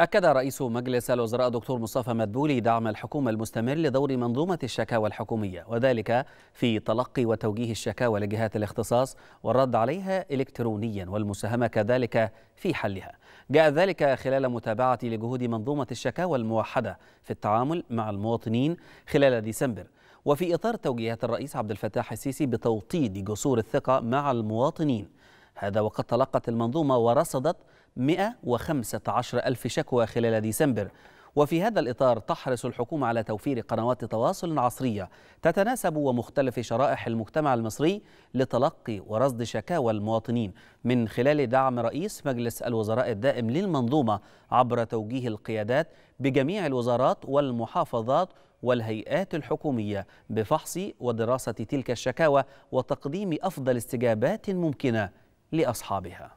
أكد رئيس مجلس الوزراء دكتور مصطفى مدبولي دعم الحكومة المستمر لدور منظومة الشكاوى الحكومية وذلك في تلقي وتوجيه الشكاوى لجهات الاختصاص والرد عليها إلكترونيا والمساهمة كذلك في حلها جاء ذلك خلال متابعة لجهود منظومة الشكاوى الموحدة في التعامل مع المواطنين خلال ديسمبر وفي إطار توجيهات الرئيس عبد الفتاح السيسي بتوطيد جسور الثقة مع المواطنين هذا وقد تلقت المنظومة ورصدت 115 ألف شكوى خلال ديسمبر وفي هذا الإطار تحرص الحكومة على توفير قنوات تواصل عصرية تتناسب ومختلف شرائح المجتمع المصري لتلقي ورصد شكاوى المواطنين من خلال دعم رئيس مجلس الوزراء الدائم للمنظومة عبر توجيه القيادات بجميع الوزارات والمحافظات والهيئات الحكومية بفحص ودراسة تلك الشكاوى وتقديم أفضل استجابات ممكنة لاصحابها